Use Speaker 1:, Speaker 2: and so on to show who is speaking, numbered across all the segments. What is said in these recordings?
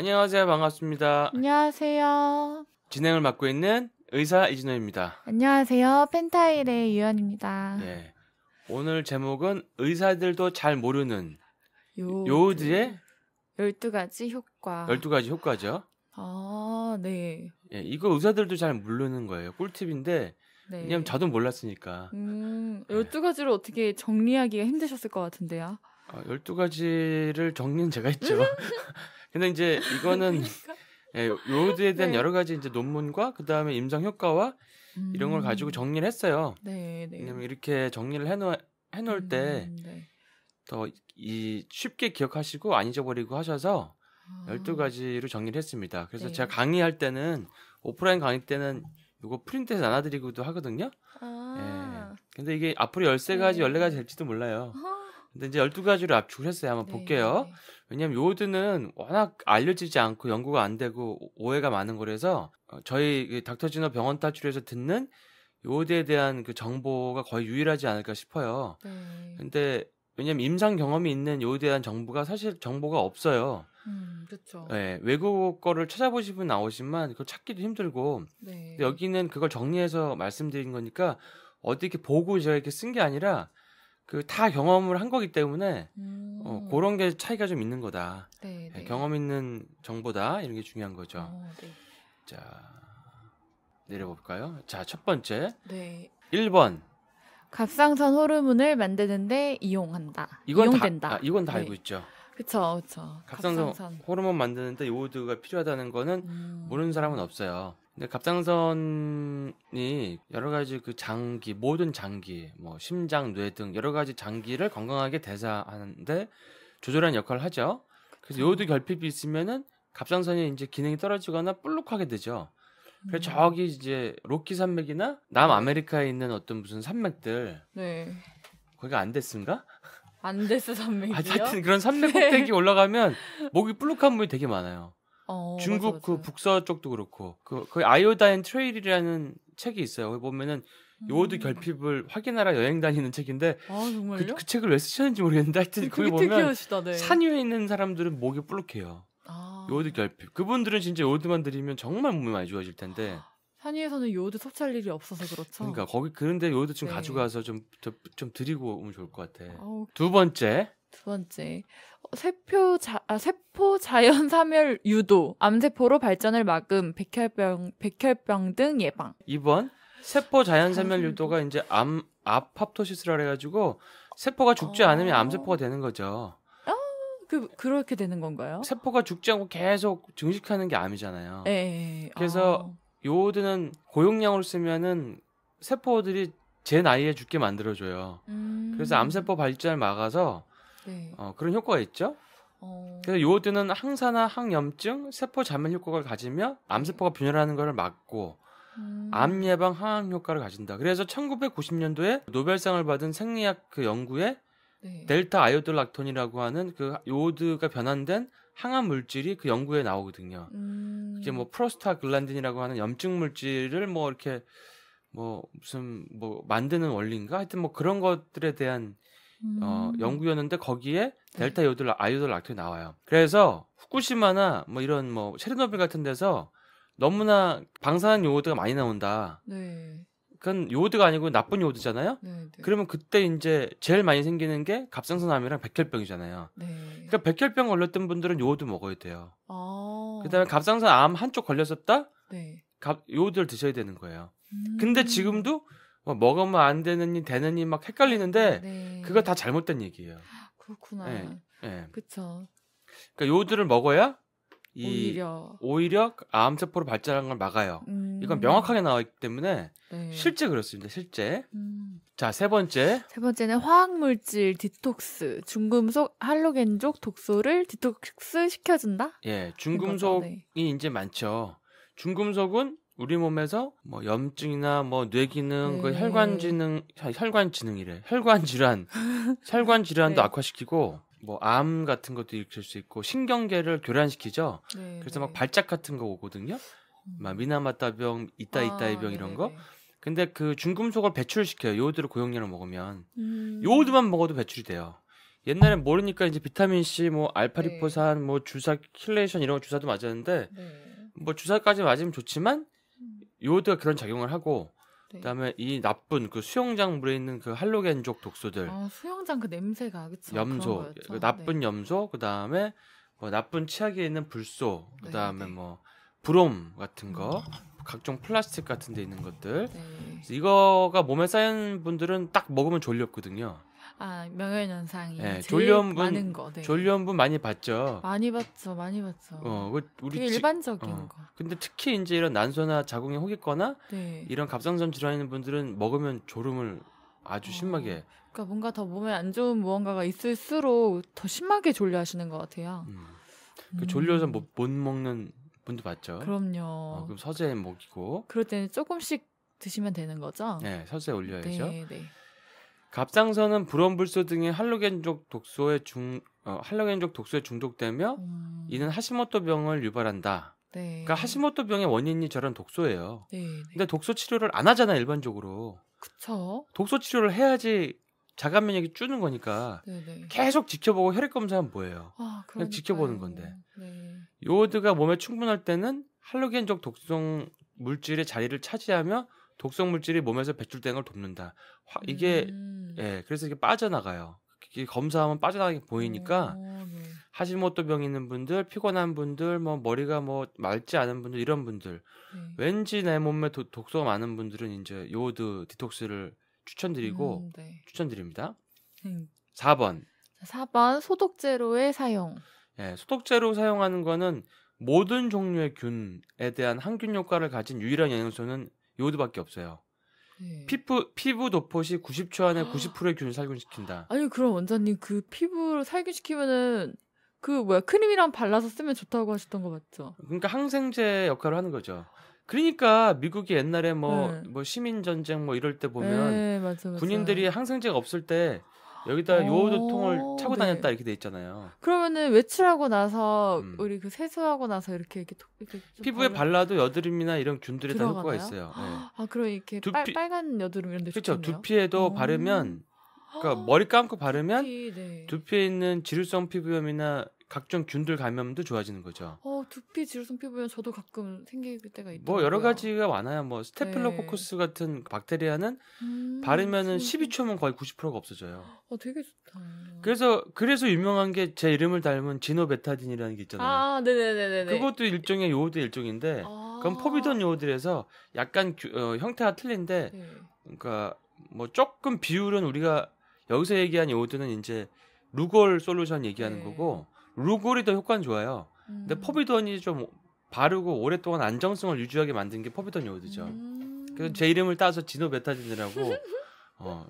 Speaker 1: 안녕하세요. 반갑습니다.
Speaker 2: 안녕하세요.
Speaker 1: 진행을 맡고 있는 의사 이진호입니다.
Speaker 2: 안녕하세요. 펜타일의 유연입니다.
Speaker 1: 네. 오늘 제목은 의사들도 잘 모르는
Speaker 2: 요... 드요의 12가지 효과.
Speaker 1: 12가지 효과죠.
Speaker 2: 아, 네.
Speaker 1: 예, 이거 의사들도 잘 모르는 거예요. 꿀팁인데 네. 왜냐면 저도 몰랐으니까.
Speaker 2: 음, 1 2가지를 네. 어떻게 정리하기가 힘드셨을 것 같은데요.
Speaker 1: 아, 어, 12가지를 정리는 제가 했죠. 근데 이제 이거는 그러니까? 예, 로드에 대한 네. 여러 가지 이제 논문과 그 다음에 임상 효과와 음. 이런 걸 가지고 음. 정리를 했어요. 네, 네. 왜냐면 이렇게 정리를 해놓 해놓을 음, 때더 네. 이 쉽게 기억하시고 안 잊어버리고 하셔서 아. 12가지로 정리를 했습니다. 그래서 네. 제가 강의할 때는 오프라인 강의 때는 이거 프린트해서 나눠드리고도 하거든요.
Speaker 2: 아.
Speaker 1: 예. 근데 이게 앞으로 13가지, 네. 14가지 될지도 몰라요. 아. 근데 이제 1 2가지를 압축을 했어요. 한번 네, 볼게요. 네, 네. 왜냐면 요오드는 워낙 알려지지 않고 연구가 안 되고 오해가 많은 거라서 어, 저희 그 닥터진호 병원 탈출에서 듣는 요오드에 대한 그 정보가 거의 유일하지 않을까 싶어요. 네. 근데 왜냐면 임상 경험이 있는 요오드에 대한 정보가 사실 정보가 없어요. 음, 그렇죠. 네, 외국 거를 찾아보시면 나오지만 그걸 찾기도 힘들고 네. 여기는 그걸 정리해서 말씀드린 거니까 어떻게 보고 제가 이렇게 쓴 게 아니라 그다 경험을 한 거기 때문에 음. 어, 그런 게 차이가 좀 있는 거다. 네, 네. 네. 경험 있는 정보다 이런 게 중요한 거죠. 어, 네. 자 내려볼까요? 자 첫 번째. 네. 1번
Speaker 2: 갑상선 호르몬을 만드는데 이용한다.
Speaker 1: 이건 이용된다. 다, 아, 이건 다 네. 알고 있죠.
Speaker 2: 그렇죠, 그렇죠. 갑상선, 갑상선,
Speaker 1: 호르몬 만드는데 요오드가 필요하다는 거는 음. 모르는 사람은 없어요. 근데 갑상선이 여러 가지 그 장기 모든 장기 뭐 심장 뇌 등 여러 가지 장기를 건강하게 대사하는데 조절하는 역할을 하죠. 그래서 그렇죠. 요드 결핍이 있으면은 갑상선이 이제 기능이 떨어지거나 볼록하게 되죠. 그래서 음. 저기 이제 로키 산맥이나 남아메리카에 있는 어떤 무슨 산맥들 네. 거기가 안데스인가?
Speaker 2: 안데스 산맥이요? 하여튼 그런 산맥 네. 꼭대기
Speaker 1: 올라가면 목이 불룩한 분이 되게 많아요.
Speaker 2: 어, 중국 맞아,
Speaker 1: 그 맞아. 그 북서 쪽도 그렇고 그, 그 아이오다인 트레일이라는 책이 있어요. 거기 보면은 요오드 음. 결핍을 확인하라 여행 다니는 책인데 아, 그, 그, 책을 왜 쓰셨는지 모르겠는데 하여튼 그게 보면 특이하시다, 네. 산 위에 있는 사람들은 목이 볼록해요. 아. 요오드 결핍. 그분들은 진짜 요오드만 드리면 정말 몸이 많이 좋아질 텐데 아.
Speaker 2: 산 위에서는 요오드 섭취할 일이 없어서 그렇죠. 그러니까
Speaker 1: 거기 그런데 요오드 좀 네. 가져가서 좀 좀 드리고 오면 좋을 것 같아. 아두 번째
Speaker 2: 두 번째, 어, 세포, 자, 아, 세포 자연 사멸 유도, 암세포로 발전을 막음, 백혈병, 백혈병 등 예방.
Speaker 1: 2번, 세포 자연 사멸 유도가 이제 암, 아팝토시스라 그래가지고 세포가 죽지 어... 않으면 암세포가 되는 거죠. 아, 그, 그렇게 되는 건가요? 세포가 죽지 않고 계속 증식하는 게 암이잖아요. 에 예, 예, 예. 그래서 아... 요오드는 고용량으로 쓰면은 세포들이 제 나이에 죽게 만들어줘요. 음... 그래서 암세포 발전을 막아서 네. 어, 그런 효과가 있죠. 어... 그래서 요오드는 항산화, 항염증, 세포 자멸 효과를 가지며 암세포가 네. 분열하는 것을 막고 음... 암 예방 항암 효과를 가진다. 그래서 1990년도에 노벨상을 받은 생리학 그 연구에 네. 델타 아이오돌락톤이라고 하는 그 요오드가 변환된 항암 물질이 그 연구에 나오거든요. 음... 그게 뭐 프로스타글란딘이라고 하는 염증 물질을 뭐 이렇게 뭐 무슨 뭐 만드는 원리인가 하여튼 뭐 그런 것들에 대한 어, 음. 어, 연구였는데 거기에 네. 델타 요들 아이오들 락토에 나와요. 그래서 후쿠시마나 뭐 이런 뭐 체르노빌 같은 데서 너무나 방사능 요오드가 많이 나온다. 네. 그건 요오드가 아니고 나쁜 요오드잖아요. 네, 네. 그러면 그때 이제 제일 많이 생기는 게 갑상선암이랑 백혈병이잖아요. 네. 그러니까 백혈병 걸렸던 분들은 요오드 먹어야 돼요.
Speaker 2: 아~ 그다음에
Speaker 1: 갑상선암 한쪽 걸렸었다. 네. 갑 요오드를 드셔야 되는 거예요. 음~ 근데 지금도 뭐 먹으면 안 되느니 되느니 막 헷갈리는데 아, 네. 그거 다 잘못된 얘기예요.
Speaker 2: 그렇구나. 네. 네. 그쵸.
Speaker 1: 그러니까 요들을 먹어야 이 오히려 오히려 암세포로 발전하는걸 막아요. 음. 이건 명확하게 나와 있기 때문에 네. 실제 그렇습니다. 실제. 음. 자, 세 번째.
Speaker 2: 세 번째는 화학 물질 디톡스. 중금속 할로겐족 독소를 디톡스 시켜준다?
Speaker 1: 예, 중금속이 네. 이제 많죠. 중금속은 우리 몸에서 뭐 염증이나 뭐 뇌기능, 그 네. 그 혈관 지능, 혈관 지능이래. 혈관 질환, 혈관 질환도 네. 악화시키고 뭐 암 같은 것도 일으킬 수 있고 신경계를 교란시키죠. 네. 그래서 막 네. 발작 같은 거 오거든요. 막 음. 미나마타병, 이따 이따이 아, 병 이런 네, 거. 네. 근데 그 중금속을 배출시켜요. 요오드를 고용량을 먹으면 음. 요오드만 먹어도 배출이 돼요. 옛날에 모르니까 이제 비타민 C, 뭐 알파리포산, 뭐 주사 킬레이션 이런 거 주사도 맞았는데 뭐 주사까지 맞으면 좋지만 요오드가 그런 작용을 하고 네. 그다음에 이 나쁜 그 수영장 물에 있는 그 할로겐족 독소들 아,
Speaker 2: 수영장 그 냄새가 그쵸? 염소 그 나쁜 네.
Speaker 1: 염소 그다음에 뭐 나쁜 치약에 있는 불소 네, 그다음에 네, 뭐 브롬 같은 거 음. 각종 플라스틱 같은 데 있는 것들 네. 이거가 몸에 쌓인 분들은 딱 먹으면 졸렸거든요
Speaker 2: 아 명예훼손상이 네, 예, 졸려분 많은 거. 네.
Speaker 1: 졸려분 많이 봤죠.
Speaker 2: 많이 봤죠, 많이 봤죠. 어, 그 우리 되게 일반적인 어. 거.
Speaker 1: 근데 특히 이제 이런 난소나 자궁이 혹있거나 네. 이런 갑상선 질환 있는 분들은 먹으면 졸음을 아주 어. 심하게.
Speaker 2: 그러니까 뭔가 더 몸에 안 좋은 무언가가 있을수록 더 심하게 졸려하시는 것 같아요. 음. 그 음. 졸려서
Speaker 1: 못, 못 먹는 분도 봤죠. 그럼요. 어, 그럼 서재 먹이고.
Speaker 2: 그럴 때는 조금씩 드시면 되는 거죠. 네,
Speaker 1: 서재 올려야죠. 네, 네. 갑상선은 불원불소 등의 할로겐족 독소에 중 어, 할로겐족 독소에 중독되며 음. 이는 하시모토 병을 유발한다. 네. 그러니까 하시모토 병의 원인이 저런 독소예요. 네, 네, 근데 독소 치료를 안 하잖아 일반적으로.
Speaker 2: 그쵸.
Speaker 1: 독소 치료를 해야지 자가 면역이 주는 거니까 네네. 네. 계속 지켜보고 혈액 검사하면 뭐예요?
Speaker 2: 아, 그냥 지켜보는 건데. 네.
Speaker 1: 요오드가 몸에 충분할 때는 할로겐족 독성 물질의 자리를 차지하며 독성 물질이 몸에서 배출되는 걸 돕는다. 화, 이게 음. 예, 그래서 이게 빠져나가요. 이게 검사하면 빠져나가게 보이니까 오, 어, 네. 하시모토병 있는 분들, 피곤한 분들, 뭐 머리가 뭐 맑지 않은 분들 이런 분들 네. 왠지 내 몸에 도, 독소가 많은 분들은 이제 요오드 디톡스를 추천드리고 음, 네. 추천드립니다. 음. 4번.
Speaker 2: 4번 소독제로의 사용.
Speaker 1: 예, 소독제로 사용하는 거는 모든 종류의 균에 대한 항균 효과를 가진 유일한 영양소는 요드밖에 없어요. 네. 피부 피부 도포 시 90초 안에 90%의 균을 살균시킨다.
Speaker 2: 아니 그럼 원장님 그 피부를 살균시키면은 그 뭐야 크림이랑 발라서 쓰면 좋다고 하셨던 거 맞죠?
Speaker 1: 그러니까 항생제 역할을 하는 거죠. 그러니까 미국이 옛날에 뭐뭐 네. 뭐 시민 전쟁 뭐 이럴 때 보면 네,
Speaker 2: 맞아, 맞아. 군인들이
Speaker 1: 항생제가 없을 때 여기다 요조통을 차고 네. 다녔다 이렇게 돼 있잖아요.
Speaker 2: 그러면은 외출하고 나서 음. 우리 그 세수하고 나서 이렇게 이렇게, 이렇게 피부에
Speaker 1: 발라도 여드름이나 이런 균들이 다 효과가 있어요. 네.
Speaker 2: 아 그럼 이렇게 두피... 빨, 간 여드름 이런 데 그렇죠.
Speaker 1: 두피에도 오. 바르면 그러니까 머리 감고 바르면 네. 두피에 있는 지루성 피부염이나 각종 균들 감염도 좋아지는 거죠.
Speaker 2: 어, 두피 지루성 피부염 저도 가끔 생길 때가 있고. 뭐
Speaker 1: 여러 가지가 많아요. 뭐스테플로코커스 네. 같은 박테리아는
Speaker 2: 음, 바르면은 진짜.
Speaker 1: 12초면 거의 90%가 없어져요.
Speaker 2: 어, 되게 좋다.
Speaker 1: 그래서 그래서 유명한 게 제 이름을 닮은 진오베타딘이라는게 있잖아요.
Speaker 2: 아, 네네네네. 그것도
Speaker 1: 일종의 요오드 일종인데, 아. 그럼 포비돈 요오드에서 약간 어, 형태가 틀린데, 네. 그러니까 뭐 조금 비율은 우리가 여기서 얘기한 요오드는 이제 루골 솔루션 얘기하는 네. 거고. 루골이 더 효과는 좋아요. 음. 근데 포비돈이 좀 바르고 오랫동안 안정성을 유지하게 만든 게 포비돈 요오드죠. 음. 그래서 제 이름을 따서 진노베타딘이라고 어,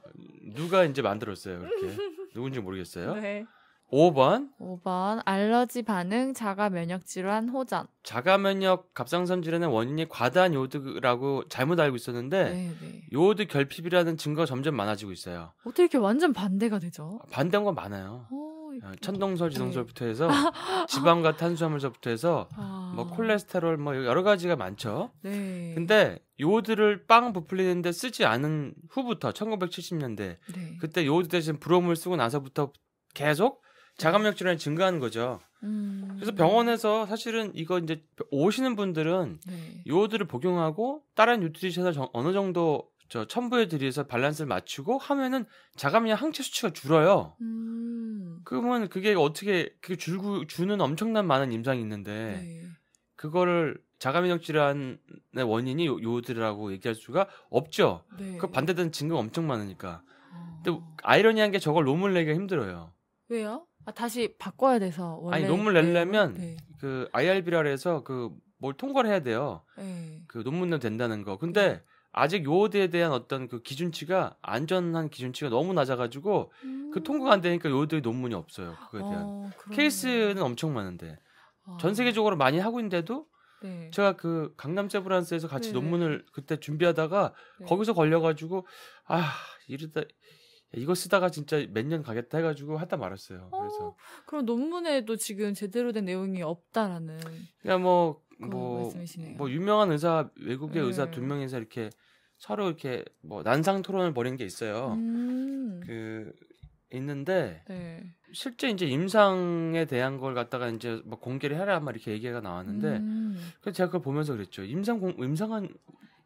Speaker 1: 누가 이제 만들었어요. 이렇게 누군지 모르겠어요. 네. 5번. 5번
Speaker 2: 알러지 반응 자가 면역 질환 호전.
Speaker 1: 자가 면역 갑상선 질환의 원인이 과다한 요오드라고 잘못 알고 있었는데 네네. 요오드 결핍이라는 증거가 점점 많아지고 있어요.
Speaker 2: 어떻게 이렇게 완전 반대가 되죠?
Speaker 1: 반대한 건 많아요. 오. 어. 어, 어, 천동설, 네. 지동설부터 해서 지방과 탄수화물서부터 해서 아. 뭐 콜레스테롤 뭐 여러 가지가 많죠. 네. 근데 요오드를 빵 부풀리는데 쓰지 않은 후부터 1970년대 네. 그때 요오드 대신 브롬을 쓰고 나서부터 계속 자가력 질환이 증가하는 거죠. 음. 그래서 병원에서 사실은 이거 이제 오시는 분들은 네. 요오드를 복용하고 다른 뉴트리션을 어느 정도 저 첨부해 드려서 밸런스를 맞추고 하면은 자가미야 항체 수치가 줄어요. 음. 그러면 그게 어떻게 그 줄고 주는 엄청난 많은 임상이 있는데 네. 그거를 자가면역 질환의 원인이 요들이라고 얘기할 수가 없죠. 네. 그 반대되는 증거가 엄청 많으니까. 어. 근데 아이러니한 게 저걸 논문 내기가 힘들어요.
Speaker 2: 왜요? 아, 다시 바꿔야 돼서 아니 논문
Speaker 1: 내려면 네. 네. 그 IRB라 해서 그 뭘 통과를 해야 돼요. 네. 그 논문 내면 된다는 거. 근데 네. 아직 요오드에 대한 어떤 그 기준치가 안전한 기준치가 너무 낮아가지고 그 음. 그 통과가 안 되니까 요오드의 논문이 없어요. 그거에 대한 어, 케이스는 엄청 많은데 아. 전 세계적으로 많이 하고 있는데도 네. 제가 그 강남 세브란스에서 같이 네 논문을 그때 준비하다가 네. 거기서 걸려가지고 아 이러다 이거 쓰다가 진짜 몇 년 가겠다 해가지고 하다 말았어요. 그래서 어,
Speaker 2: 그럼 논문에도 지금 제대로 된 내용이 없다라는.
Speaker 1: 그냥뭐 그러니까 뭐, 뭐 유명한 의사 외국의 음. 의사 네. 두명이서 이렇게 서로 이렇게 뭐 난상 토론을 벌인 게 있어요. 음. 그 있는데 네. 실제 이제 임상에 대한 걸 갖다가 이제 뭐 공개를 해라 막 이렇게 얘기가 나왔는데 음. 그래서 제가 그걸 보면서 그랬죠. 임상 공 임상은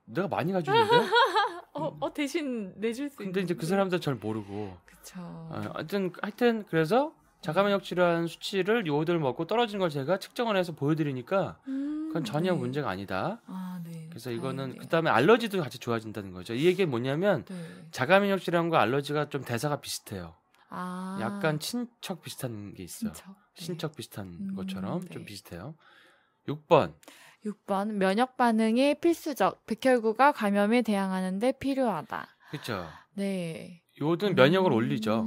Speaker 1: 내가 많이 가지고 있는데 어, 어, 대신 내줄 수 근데 그 있는데. 이제 그사람도잘 모르고.
Speaker 2: 그쵸. 어,
Speaker 1: 하여튼 하여튼 그래서 자가면역 치료한 수치를 요들 먹고 떨어진 걸 제가 측정을 해서 보여드리니까 음. 그건 전혀 네. 문제가 아니다. 아, 네. 그래서 이거는 그다음에 알러지도 같이 좋아진다는 거죠. 이얘기 뭐냐면 네. 자가면역질환과 알러지가 좀 대사가 비슷해요. 아. 약간 친척 비슷한 게 있어요. 친척, 네. 친척 비슷한 음, 것처럼 네. 좀 비슷해요. 6번.
Speaker 2: 6번 면역 반응이 필수적 백혈구가 감염에 대항하는데 필요하다. 그렇죠. 네.
Speaker 1: 요든 면역을 음, 올리죠.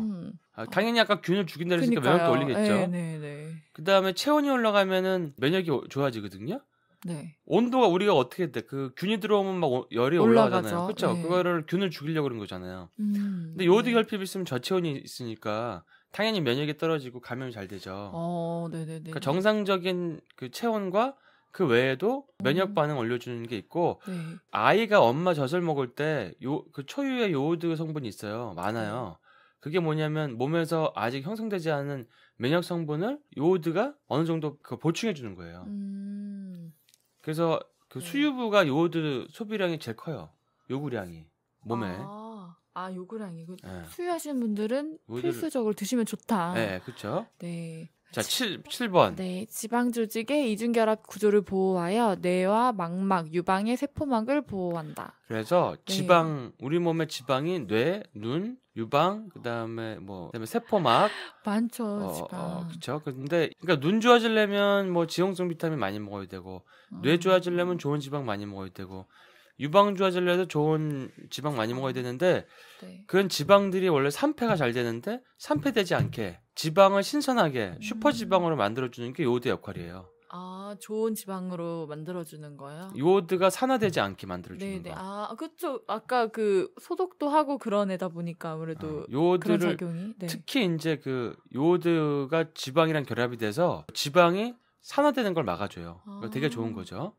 Speaker 1: 아, 당연히 아까 균을 죽인다 그랬으니까 면역도 올리겠죠. 네, 네, 네. 그다음에 체온이 올라가면은 면역이 좋아지거든요. 네. 온도가 우리가 어떻게 돼? 그 균이 들어오면 막 열이 올라가잖아요. 그렇죠? 네. 그거를 균을 죽이려고 그런 거잖아요. 음, 근데 요드 오 결핍 있으면 저체온이 있으니까 당연히 면역이 떨어지고 감염이 잘 되죠.
Speaker 2: 어, 네네네. 그니까
Speaker 1: 정상적인 그 체온과 그 외에도 면역 음. 반응 올려주는 게 있고 네. 아이가 엄마 젖을 먹을 때 요 그 초유의 요오드 성분이 있어요 많아요. 네. 그게 뭐냐면 몸에서 아직 형성되지 않은 면역 성분을 요오드가 어느 정도 그 보충해 주는 거예요. 음... 그래서 그 네. 수유부가 요오드 소비량이 제일 커요. 요구량이 몸에. 아,
Speaker 2: 아 요구량이. 그 네. 수유하시는 분들은 요오를 필수적으로 드시면 좋다. 네,
Speaker 1: 그렇죠. 네. 자, 7, 7번.
Speaker 2: 네, 지방 조직의 이중결합 구조를 보호하여 뇌와 망막, 유방의 세포막을 보호한다.
Speaker 1: 그래서 네. 지방 네. 우리 몸의 지방이 뇌, 눈, 유방, 그다음에 뭐 그다음에 세포막
Speaker 2: 많죠, 어, 어 지방. 어,
Speaker 1: 그렇죠. 근데 그러니까 눈 좋아지려면 뭐 지용성 비타민 많이 먹어야 되고 뇌 음. 좋아지려면 좋은 지방 많이 먹어야 되고 유방주화 진료도 좋은 지방 많이 먹어야 되는데 네. 그런 지방들이 원래 산패가 잘 되는데 산패되지 않게 지방을 신선하게 음. 슈퍼 지방으로 만들어주는 게 요오드 역할이에요.
Speaker 2: 아 좋은 지방으로 만들어주는 거예요?
Speaker 1: 요오드가 산화되지 않게 만들어주는
Speaker 2: 네네. 거. 아그죠 아까 그 소독도 하고 그런 애다 보니까 아무래도 아, 요오드를
Speaker 1: 네. 특히 이제 그 요오드가 지방이랑 결합이 돼서 지방이 산화되는 걸 막아줘요. 아. 되게 좋은 아. 거죠.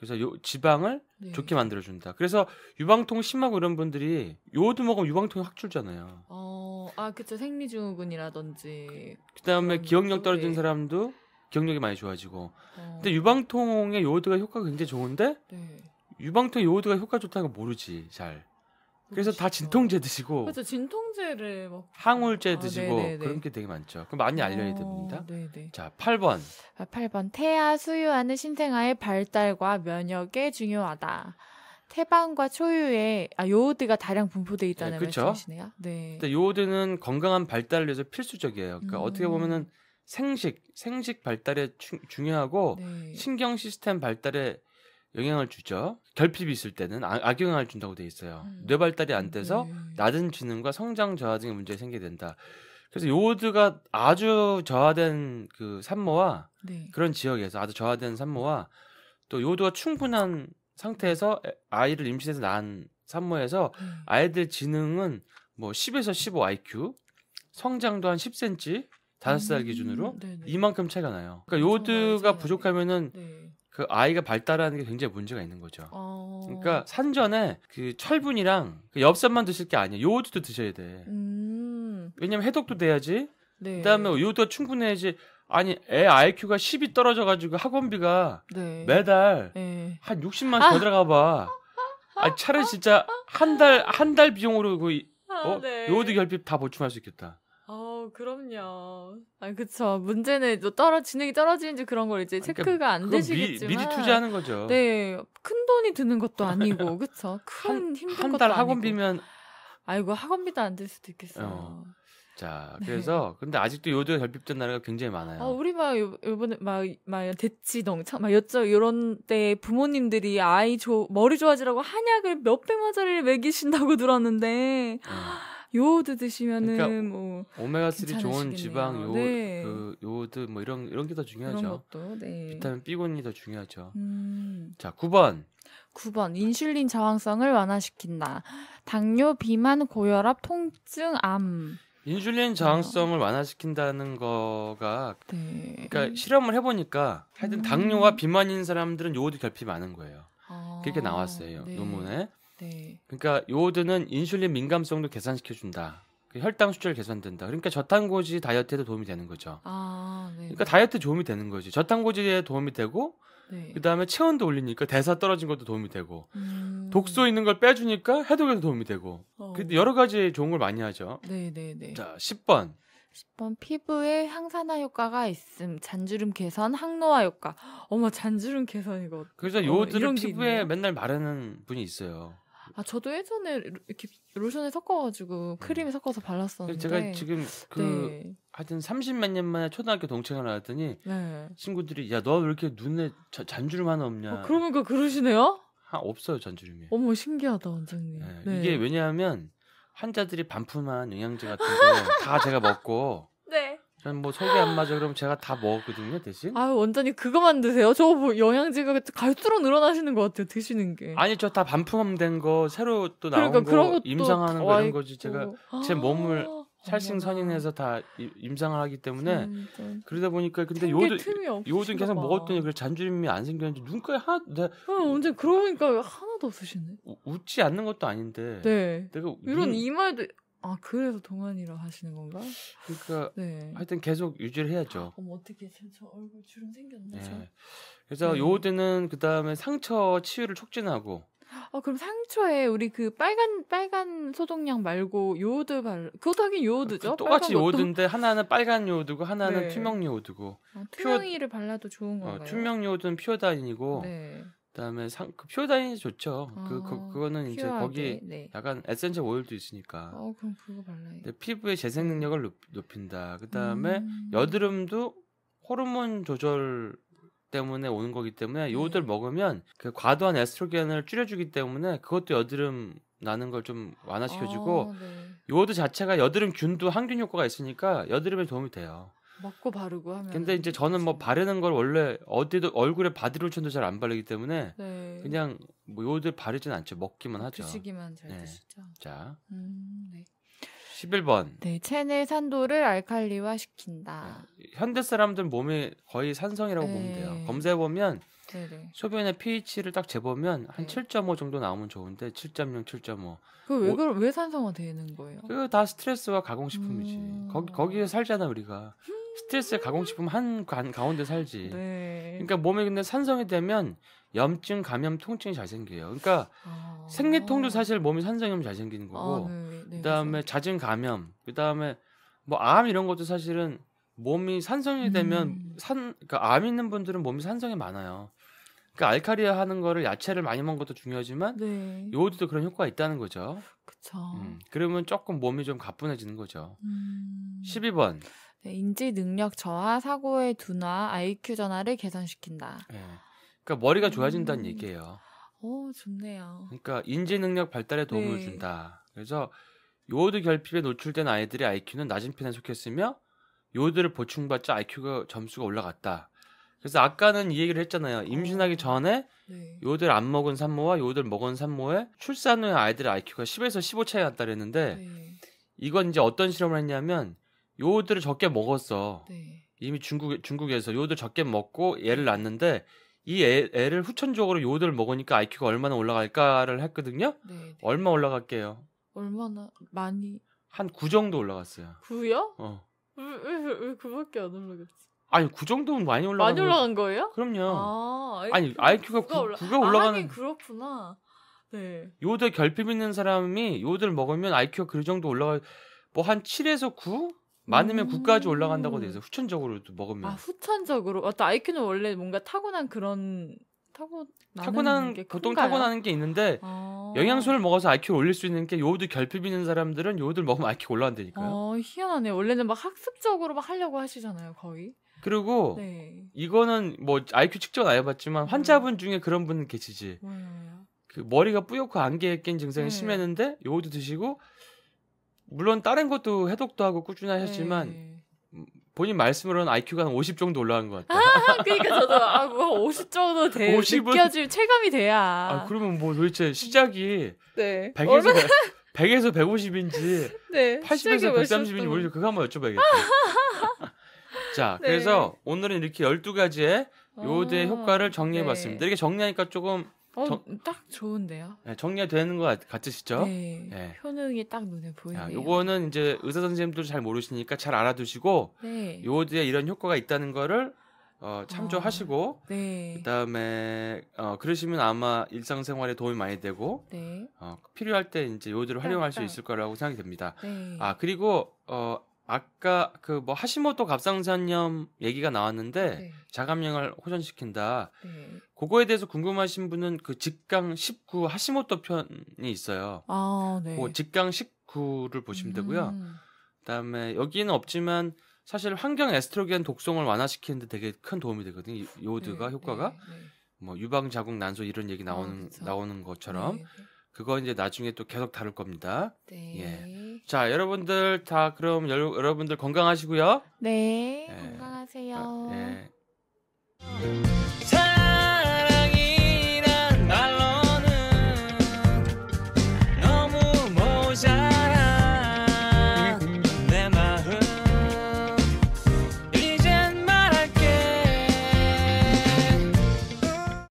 Speaker 1: 그래서 요 지방을 네. 좋게 만들어 준다. 그래서 유방통 심하고 이런 분들이 요오드 먹으면 유방통이 확 줄잖아요.
Speaker 2: 어, 아 그쵸 생리증후군이라든지.
Speaker 1: 그다음에 기억력 떨어진 사람도 기억력이 많이 좋아지고. 어. 근데 유방통에 요오드가 효과가 굉장히 좋은데 네. 유방통 요오드가 효과 좋다는 걸 모르지 잘. 그래서 다 진통제 드시고 그렇죠
Speaker 2: 진통제를 먹 뭐
Speaker 1: 항울제 아, 드시고 아, 그런 게 되게 많죠. 그럼 많이 알려야 어, 됩니다. 어, 자, 8번.
Speaker 2: 8번. 아, 태아 수유하는 신생아의 발달과 면역에 중요하다. 태방과 초유에 아, 요오드가 다량 분포돼 네, 있다는 네, 그렇죠? 말씀이시네요. 네.
Speaker 1: 요오드는 건강한 발달을 위해서 필수적이에요. 그러니까 음. 어떻게 보면은 생식, 생식 발달에 추, 중요하고 네. 신경 시스템 발달에 영향을 주죠. 결핍이 있을 때는 아, 악영향을 준다고 돼 있어요. 음. 뇌 발달이 안 돼서 음, 음, 음. 낮은 지능과 성장 저하 등의 문제가 생기게 된다. 그래서 요오드가 아주 저하된 그 산모와 네. 그런 지역에서 아주 저하된 산모와 또 요오드가 충분한 상태에서 아이를 임신해서 낳은 산모에서 음. 아이들 지능은 뭐 10에서 15 IQ, 성장도 한 10cm, 5살 음, 기준으로 네네. 이만큼 차이가 나요. 그러니까 요오드가 부족하면은 네. 그 아이가 발달하는 게 굉장히 문제가 있는 거죠. 어... 그러니까 산전에 그 철분이랑 그 엽산만 드실 게 아니에요. 요오드도 드셔야 돼.
Speaker 2: 음...
Speaker 1: 왜냐면 해독도 돼야지. 네. 그다음에 요오드가 충분해야지. 아니 애 IQ가 10이 떨어져가지고 학원비가 네. 매달 네. 한 60만 아. 더 들어가봐. 아 차라리 진짜 한달 한달 한달 비용으로 그 아, 어? 네. 요오드 결핍 다 보충할 수 있겠다.
Speaker 2: 그럼요. 아니 그쵸. 문제는 또 뭐 떨어 지행이 떨어지는지 그런 걸 이제 아, 그러니까 체크가 안 되시겠지만 미, 리 투자하는 거죠. 네, 큰 돈이 드는 것도 아, 아니고 그쵸. 큰 힘든 한 것도 한달 학원비면 아이고 학원비도 안 들 수도 있겠어요.
Speaker 1: 어. 자, 네. 그래서 네. 근데 아직도 요도 결핍된 나라가 굉장히 많아요. 아,
Speaker 2: 우리 막 요번에 막 막 대치동 막 여쭤 요런 때 부모님들이 아이 조 머리 좋아지라고 한약을 몇백만 원짜리를 먹이신다고 들었는데 음. 요오드 드시면은 그러니까 뭐 오메가 3 좋은 지방 요 네.
Speaker 1: 그 요오드 뭐 이런 이런 게 더 중요하죠. 것도, 네. 비타민 B군이 더 중요하죠. 음. 자, 9번.
Speaker 2: 9번 인슐린 저항성을 완화시킨다. 당뇨, 비만, 고혈압, 통증, 암.
Speaker 1: 인슐린 저항성을 완화시킨다는 거가 네. 그러니까 실험을 해보니까 하여튼 음. 당뇨와 비만인 사람들은 요오드 결핍이 많은 거예요. 아, 그렇게 나왔어요 네. 논문에. 네. 그러니까 요오드는 인슐린 민감성도 계산시켜 준다. 그 혈당 수치를 개선된다. 그러니까 저탄고지 다이어트에도 도움이 되는 거죠.
Speaker 2: 아,
Speaker 1: 네. 그러니까 다이어트 도움이 되는 거지. 저탄고지에 도움이 되고 네. 그다음에 체온도 올리니까 대사 떨어진 것도 도움이 되고 음... 독소 있는 걸 빼주니까 해독에도 도움이 되고 어... 그 여러 가지 좋은 걸 많이 하죠. 네네네. 네, 네. 자, 10번.
Speaker 2: 10번 피부에 항산화 효과가 있음 잔주름 개선 항노화 효과 어머 잔주름 개선 이거 그래서 요들은 어, 피부에
Speaker 1: 맨날 마르는 분이 있어요
Speaker 2: 아 저도 예전에 이렇게 로션에 섞어가지고 크림에 섞어서 발랐었는데 제가 지금 그 네.
Speaker 1: 하여튼 30몇 년 만에 초등학교 동창회 나왔더니 네. 친구들이 야 너 왜 이렇게 눈에 자, 잔주름 하나 없냐 어, 그러니까
Speaker 2: 그러시네요?
Speaker 1: 아, 없어요 잔주름이.
Speaker 2: 어머 신기하다 원장님. 네. 네. 이게
Speaker 1: 왜냐하면 환자들이 반품한 영양제 같은 거 다 제가 먹고 전뭐 속이 안 맞아 그럼 제가 다 먹거든요 대신.
Speaker 2: 아 원장님 그거만 드세요. 저거 뭐 영양제가 그 갈수록 늘어나시는 것 같아요 드시는 게.
Speaker 1: 아니 저 다 반품된 거 새로 또 나온 그러니까 거 임상하는 거 이런 거지 제가 아. 제 몸을 살생선인해서다 임상을 하기 때문에 진짜. 그러다 보니까 근데 요즘 요즘 계속 봐. 먹었더니 그 잔주름이 안 생겼는지 눈가에 하나
Speaker 2: 언제 아, 그러니까 하나도 없으시네.
Speaker 1: 웃지 않는 것도 아닌데. 네. 내가 이런 눈, 이
Speaker 2: 말도 아 그래서 동안이라 하시는 건가?
Speaker 1: 그러니까 네. 하여튼 계속 유지를 해야죠.
Speaker 2: 어머 어떻게 저, 저 얼굴 주름 생겼네. 네.
Speaker 1: 그래서 네. 요오드는 그 다음에 상처 치유를 촉진하고.
Speaker 2: 아 그럼 상처에 우리 그 빨간 빨간 소독약 말고 요오드 발 그것도 하긴 요오드죠. 그 똑같이 요오드인데
Speaker 1: 하나는 빨간 요오드고 하나는 네. 투명 요오드고. 아, 투명이를
Speaker 2: 퓨어... 발라도 좋은 어, 건가요? 어, 투명
Speaker 1: 요오드는 피오다인이고. 네. 그다음에 상, 그 퓨어 다인이 좋죠. 아, 그, 그 어, 그거는 퓨 이제 거기 네. 약간 에센셜 오일도 있으니까. 어,
Speaker 2: 그럼 그거 발라요.
Speaker 1: 피부의 재생 능력을 높, 인다 그다음에 음. 여드름도 호르몬 조절 때문에 오는 거기 때문에 요들 네. 먹으면 그 과도한 에스트로겐을 줄여주기 때문에 그것도 여드름 나는 걸 좀 완화시켜주고 아, 네. 요드 자체가 여드름 균도 항균 효과가 있으니까 여드름에 도움이 돼요.
Speaker 2: 먹고 바르고 하면. 근데
Speaker 1: 이제 저는 뭐 바르는 걸 원래 어디도 얼굴에 바디로션도 잘 안 바르기 때문에 네. 그냥 뭐 요들 바르진 않죠. 먹기만 하죠. 드시기만 잘 네. 드시죠. 자. 음, 네. 11번.
Speaker 2: 네, 체내 산도를 알칼리화 시킨다. 네.
Speaker 1: 현대 사람들 몸이 거의 산성이라고 네. 보면 돼요. 검사해 보면 네네. 소변의 pH를 딱 재보면 한 7.5 정도 나오면 좋은데 7.0, 7.5.
Speaker 2: 그 왜 그걸 왜 산성화 되는
Speaker 1: 거예요? 그 다 스트레스와 가공식품이지. 음... 거기 거기에 살잖아 우리가. 음... 스트레스 가공식품 한 가운데 살지. 네. 그러니까 몸에 근데 산성이 되면 염증, 감염, 통증이 잘 생겨요. 그러니까 아... 생리통도 사실 몸이 산성이면 잘 생기는 아, 거고, 아, 네. 네, 그렇죠. 그다음에 맞아 잦은 감염, 그다음에 뭐 암 이런 것도 사실은 몸이 산성이 되면 음... 산, 그러니까 암 있는 분들은 몸이 산성이 많아요. 그러니까 알카리아 하는 거를 야채를 많이 먹는 것도 중요하지만 네. 요오드도 그런 효과가 있다는 거죠. 그렇죠. 음, 그러면 조금 몸이 좀 가뿐해지는 거죠.
Speaker 2: 음... 12번. 네, 인지 능력 저하, 사고의 둔화, IQ 전화를 개선시킨다.
Speaker 1: 네. 그러니까 머리가 음. 좋아진다는 음. 얘기예요.
Speaker 2: 오, 어, 좋네요.
Speaker 1: 그러니까 인지 능력 발달에 도움을 네. 준다. 그래서 요오드 결핍에 노출된 아이들의 IQ는 낮은 편에 속했으며 요오드를 보충받자 IQ가 점수가 올라갔다. 그래서 아까는 이 얘기를 했잖아요. 어. 임신하기 전에 네. 요오드를 안 먹은 산모와 요오드를 먹은 산모의 출산 후에 아이들의 IQ가 10에서 15 차이 났다 그랬는데 네. 이건 이제 어떤 실험을 했냐면 요들을 적게 먹었어. 네. 이미 중국 중국에서 요들 적게 먹고 얘를 낳는데 이 애, 를 후천적으로 요들을 먹으니까 IQ가 얼마나 올라갈까를 했거든요. 네네. 네. 얼마 올라갈게요?
Speaker 2: 얼마나 많이?
Speaker 1: 한 9 정도 올라갔어요. 구요 어.
Speaker 2: 왜왜 그밖에 안올라갔지
Speaker 1: 아니 구 정도면 많이 올라간 많이 올라간
Speaker 2: 거... 예요 그럼요. 아, 아니 IQ가 9가, 올라... 9가 올라가는 아, 하 그렇구나. 네.
Speaker 1: 요들 결핍 있는 사람이 요들 먹으면 IQ가 그 정도 올라가 뭐 한 7에서 9? 많으면 국까지 음. 올라간다고 돼 있어. 요 후천적으로도 먹으면. 아
Speaker 2: 후천적으로. 어떤 아이큐는 원래 뭔가 타고난 그런 타고 타고난 게 보통 타고나는
Speaker 1: 게 있는데 아... 영양소를 먹어서 IQ를 올릴 수 있는 게 요오드 결핍 있는 사람들은 요오드를 먹으면 IQ 올라간다니까요.
Speaker 2: 어, 희한하네. 원래는 막 학습적으로 막 하려고 하시잖아요, 거의.
Speaker 1: 그리고 네. 이거는 뭐 IQ 측정은 안 해봤지만 음. 환자분 중에 그런 분 계시지. 음. 그 머리가 뿌옇고 안개낀 증상이 네. 심했는데 요오드 드시고 물론 다른 것도 해독도 하고 꾸준히 네. 하셨지만 네. 본인 말씀으로는 IQ가 한 50 정도 올라간 것 같아요.
Speaker 2: 아, 그러니까 저도 아, 뭐50 정도 돼 50은... 느껴질 체감이 돼야. 아,
Speaker 1: 그러면 뭐 도대체 시작이
Speaker 2: 네. 100에서 얼마나...
Speaker 1: 100에서 150인지
Speaker 2: 네, 80에서 130인지 모르죠.
Speaker 1: 그거 한번 여쭤봐야겠다. 자, 네. 그래서 오늘은 이렇게 12가지의 아. 요대 효과를 정리해봤습니다. 네. 이렇게 정리하니까 조금
Speaker 2: 어, 정, 딱 좋은데요.
Speaker 1: 네, 정리되는 가것 같으시죠? 네, 네.
Speaker 2: 효능이 딱 눈에
Speaker 1: 보이네요. 요거는 이제 의사 선생님들 잘 모르시니까 잘 알아두시고 네. 요거에 이런 효과가 있다는 거를 어, 참조하시고 아, 네. 그다음에 어, 그러시면 아마 일상생활에 도움이 많이 되고 네. 어, 필요할 때 이제 요들을 활용할 수 있을 거라고 생각이 됩니다. 네. 아 그리고 어, 아까 그 뭐 하시모토 갑상선염 얘기가 나왔는데 네. 자감량을 호전시킨다. 네. 그거에 대해서 궁금하신 분은 그 직강 19 하시모토 편이 있어요.
Speaker 2: 아, 네. 그
Speaker 1: 직강 19를 보시면 되고요. 음. 그다음에 여기는 없지만 사실 환경 에스트로겐 독성을 완화시키는데 되게 큰 도움이 되거든요. 요오드가 네, 효과가 네, 네. 뭐 유방 자궁 난소 이런 얘기 나오는 아, 나오는 것처럼. 그거 이제 나중에 또 계속 다룰 겁니다. 네. 예. 자, 여러분들 다 그럼 여, 러분들 건강하시고요. 네, 예. 건강하세요. 아, 예.